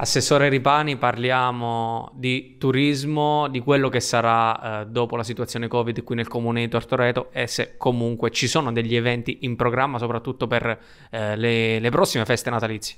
Assessore Ripani, parliamo di turismo, di quello che sarà eh, dopo la situazione Covid qui nel comune di Tortoreto e se comunque ci sono degli eventi in programma, soprattutto per eh, le, le prossime feste natalizie.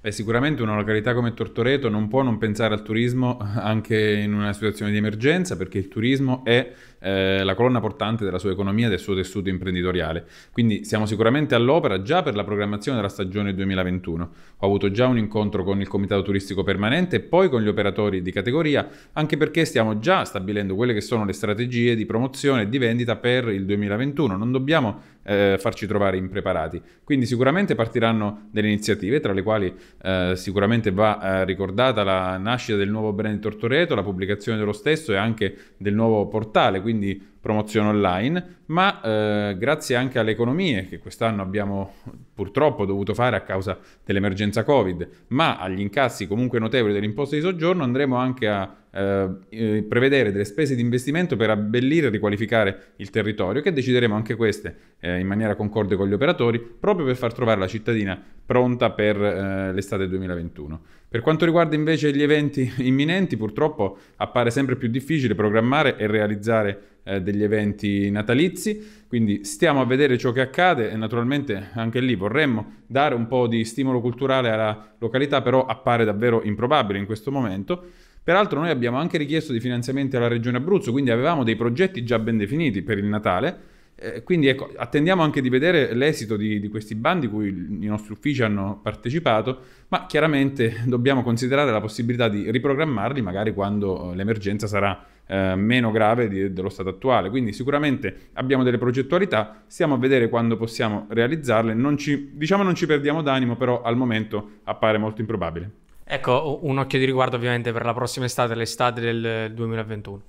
Beh, sicuramente una località come Tortoreto non può non pensare al turismo anche in una situazione di emergenza, perché il turismo è eh, la colonna portante della sua economia e del suo tessuto imprenditoriale. Quindi siamo sicuramente all'opera già per la programmazione della stagione 2021. Ho avuto già un incontro con il Comitato Turistico Permanente e poi con gli operatori di categoria, anche perché stiamo già stabilendo quelle che sono le strategie di promozione e di vendita per il 2021. Non dobbiamo eh, farci trovare impreparati. Quindi sicuramente partiranno delle iniziative, tra le quali eh, sicuramente va eh, ricordata la nascita del nuovo brand Tortoreto, la pubblicazione dello stesso e anche del nuovo portale, quindi promozione online, ma eh, grazie anche alle economie che quest'anno abbiamo purtroppo dovuto fare a causa dell'emergenza Covid, ma agli incassi comunque notevoli dell'imposta di soggiorno andremo anche a eh, prevedere delle spese di investimento per abbellire e riqualificare il territorio, che decideremo anche queste eh, in maniera concorde con gli operatori, proprio per far trovare la cittadina pronta per eh, l'estate 2021. Per quanto riguarda invece gli eventi imminenti, purtroppo appare sempre più difficile programmare e realizzare eh, degli eventi natalizi, quindi stiamo a vedere ciò che accade e naturalmente anche lì vorremmo dare un po' di stimolo culturale alla località, però appare davvero improbabile in questo momento. Peraltro noi abbiamo anche richiesto dei finanziamenti alla Regione Abruzzo, quindi avevamo dei progetti già ben definiti per il Natale. Eh, quindi ecco, attendiamo anche di vedere l'esito di, di questi bandi cui i nostri uffici hanno partecipato, ma chiaramente dobbiamo considerare la possibilità di riprogrammarli magari quando eh, l'emergenza sarà eh, meno grave di, dello stato attuale. Quindi sicuramente abbiamo delle progettualità, stiamo a vedere quando possiamo realizzarle, non ci, diciamo non ci perdiamo d'animo, però al momento appare molto improbabile. Ecco, un occhio di riguardo ovviamente per la prossima estate, l'estate del 2021.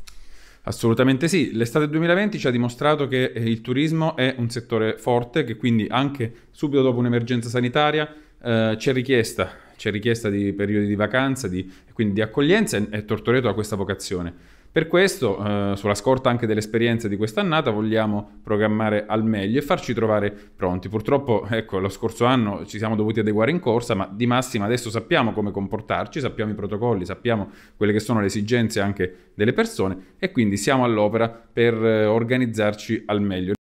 Assolutamente sì, l'estate 2020 ci ha dimostrato che eh, il turismo è un settore forte, che quindi anche subito dopo un'emergenza sanitaria eh, c'è richiesta, c'è richiesta di periodi di vacanza, di, quindi di accoglienza e Tortoreto ha questa vocazione. Per questo, eh, sulla scorta anche dell'esperienza di quest'annata, vogliamo programmare al meglio e farci trovare pronti. Purtroppo, ecco, lo scorso anno ci siamo dovuti adeguare in corsa, ma di massima adesso sappiamo come comportarci, sappiamo i protocolli, sappiamo quelle che sono le esigenze anche delle persone e quindi siamo all'opera per eh, organizzarci al meglio.